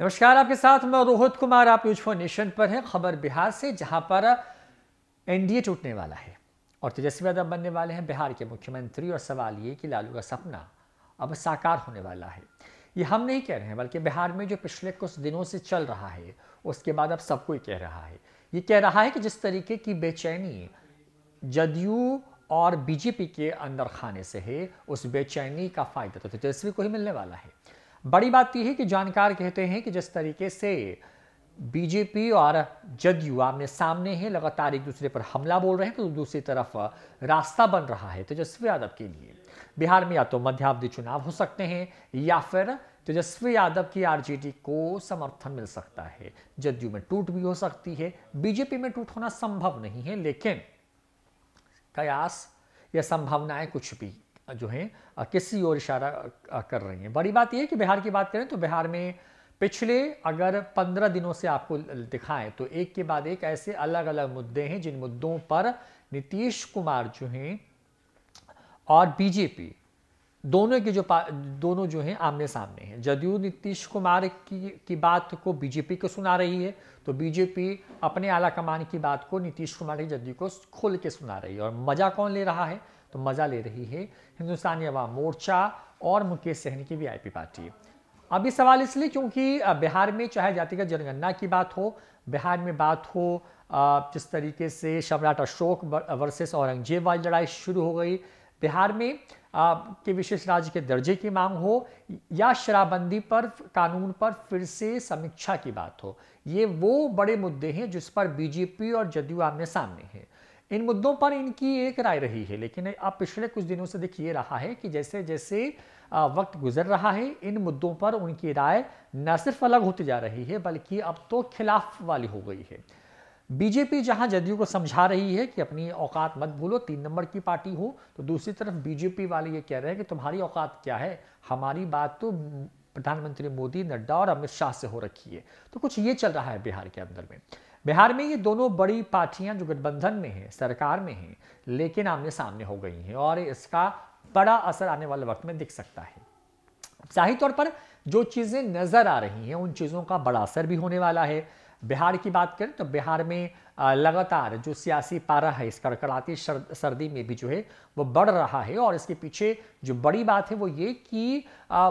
नमस्कार आपके साथ मैं रोहित कुमार आप यूज फॉर नेशन पर हैं खबर बिहार से जहां पर एनडीए टूटने वाला है और तेजस्वी यादव बनने वाले हैं बिहार के मुख्यमंत्री और सवाल ये कि लालू का सपना अब साकार होने वाला है ये हम नहीं कह रहे हैं बल्कि बिहार में जो पिछले कुछ दिनों से चल रहा है उसके बाद अब सब कोई कह रहा है ये कह रहा है कि जिस तरीके की बेचैनी जदयू और बीजेपी के अंदर खाने से है उस बेचैनी का फायदा तो तेजस्वी को ही मिलने वाला है बड़ी बात यह है कि जानकार कहते हैं कि जिस तरीके से बीजेपी और जदयू आमने सामने हैं लगातार एक दूसरे पर हमला बोल रहे हैं तो दूसरी तरफ रास्ता बन रहा है तेजस्वी यादव के लिए बिहार में या तो मध्यावधि चुनाव हो सकते हैं या फिर तेजस्वी यादव की आरजेडी को समर्थन मिल सकता है जदयू में टूट भी हो सकती है बीजेपी में टूट होना संभव नहीं है लेकिन कयास या संभावनाएं कुछ भी जो हैं किसी और इशारा कर रही हैं बड़ी बात यह है कि बिहार की बात करें तो बिहार में पिछले अगर पंद्रह दिनों से आपको दिखाएं तो एक के बाद एक ऐसे अलग अलग मुद्दे हैं जिन मुद्दों पर नीतीश कुमार जो हैं और बीजेपी दोनों के जो दोनों जो हैं आमने सामने हैं जदयू नीतीश कुमार की की बात को बीजेपी को सुना रही है तो बीजेपी अपने आला कमान की बात को नीतीश कुमार की जदयू को खोल के सुना रही है और मजा कौन ले रहा है तो मज़ा ले रही है हिंदुस्तानी अवाम मोर्चा और मुकेश सहनी की वीआईपी पार्टी अब ये सवाल इसलिए क्योंकि बिहार में चाहे जातिगत जनगणना की बात हो बिहार में बात हो जिस तरीके से सम्राट अशोक वर्सेस औरंगजेब वाली लड़ाई शुरू हो गई बिहार में के विशेष राज्य के दर्जे की मांग हो या शराबबंदी पर कानून पर फिर से समीक्षा की बात हो ये वो बड़े मुद्दे हैं जिस पर बीजेपी और जदयू आमने सामने हैं इन मुद्दों पर इनकी एक राय रही है लेकिन अब पिछले कुछ दिनों से देखिए रहा है कि जैसे जैसे वक्त गुजर रहा है इन मुद्दों पर उनकी राय न सिर्फ अलग होती जा रही है बल्कि अब तो खिलाफ वाली हो गई है बीजेपी जहां जदयू को समझा रही है कि अपनी औकात मत भूलो तीन नंबर की पार्टी हो तो दूसरी तरफ बीजेपी वाले ये कह रहे हैं कि तुम्हारी औकात क्या है हमारी बात तो प्रधानमंत्री मोदी नड्डा और अमित शाह से हो रखी है तो कुछ ये चल रहा है बिहार के अंदर में बिहार में ये दोनों बड़ी पार्टियां जो गठबंधन में हैं सरकार में हैं लेकिन आमने सामने हो गई हैं और इसका बड़ा असर आने वाले वक्त में दिख सकता है जाहिर तौर पर जो चीज़ें नज़र आ रही हैं उन चीज़ों का बड़ा असर भी होने वाला है बिहार की बात करें तो बिहार में लगातार जो सियासी पारा है इस कड़कड़ाती सर्दी में भी जो है वो बढ़ रहा है और इसके पीछे जो बड़ी बात है वो ये कि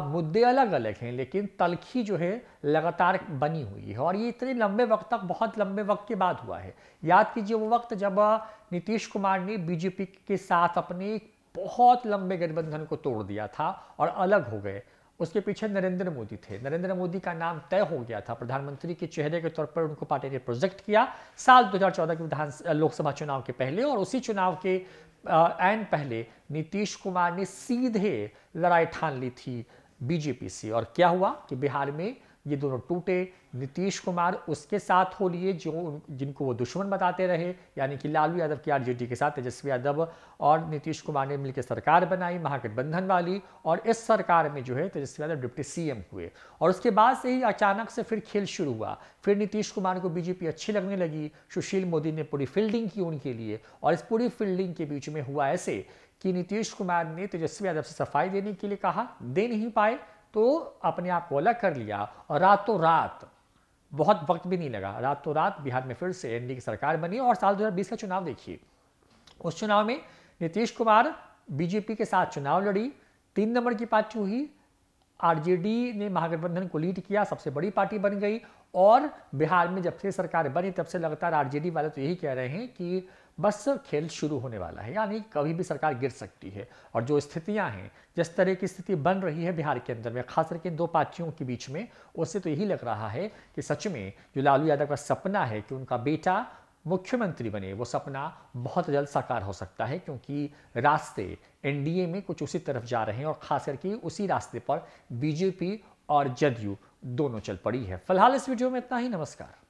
मुद्दे अलग अलग हैं लेकिन तलखी जो है लगातार बनी हुई है और ये इतने लंबे वक्त तक बहुत लंबे वक्त के बाद हुआ है याद कीजिए वो वक्त जब नीतीश कुमार ने बीजेपी के साथ अपने बहुत लंबे गठबंधन को तोड़ दिया था और अलग हो गए उसके पीछे नरेंद्र मोदी थे नरेंद्र मोदी का नाम तय हो गया था प्रधानमंत्री के चेहरे के तौर पर उनको पार्टी ने प्रोजेक्ट किया साल 2014 के विधान लोकसभा चुनाव के पहले और उसी चुनाव के एन पहले नीतीश कुमार ने सीधे लड़ाई ठान ली थी बीजेपी से और क्या हुआ कि बिहार में ये दोनों टूटे नीतीश कुमार उसके साथ हो लिए जो जिनको वो दुश्मन बताते रहे यानी कि लालू यादव की आरजेडी के साथ तेजस्वी यादव और नीतीश कुमार ने मिलकर सरकार बनाई महागठबंधन वाली और इस सरकार में जो है तेजस्वी यादव डिप्टी सीएम हुए और उसके बाद से ही अचानक से फिर खेल शुरू हुआ फिर नीतीश कुमार को बीजेपी अच्छी लगने लगी सुशील मोदी ने पूरी फील्डिंग की उनके लिए और इस पूरी फील्डिंग के बीच में हुआ ऐसे कि नीतीश कुमार ने तेजस्वी यादव से सफाई देने के लिए कहा दे नहीं पाए तो अपने आप को अलग कर लिया और रातों रात बहुत वक्त भी नहीं लगा रातों रात बिहार में फिर से एनडीए की सरकार बनी और साल 2020 का चुनाव देखिए उस चुनाव में नीतीश कुमार बीजेपी के साथ चुनाव लड़ी तीन नंबर की पार्टी हुई आरजेडी ने महागठबंधन को लीड किया सबसे बड़ी पार्टी बन गई और बिहार में जब से सरकार बनी तब से लगातार आरजेडी वाले तो यही कह रहे हैं कि बस खेल शुरू होने वाला है यानी कभी भी सरकार गिर सकती है और जो स्थितियां हैं जिस तरह की स्थिति बन रही है बिहार के अंदर में खास करके इन दो पार्टियों के बीच में उससे तो यही लग रहा है कि सच में जो लालू यादव का सपना है कि उनका बेटा मुख्यमंत्री बने वो सपना बहुत जल्द साकार हो सकता है क्योंकि रास्ते एनडीए में कुछ उसी तरफ जा रहे हैं और खास करके उसी रास्ते पर बीजेपी और जदयू दोनों चल पड़ी है फिलहाल इस वीडियो में इतना ही नमस्कार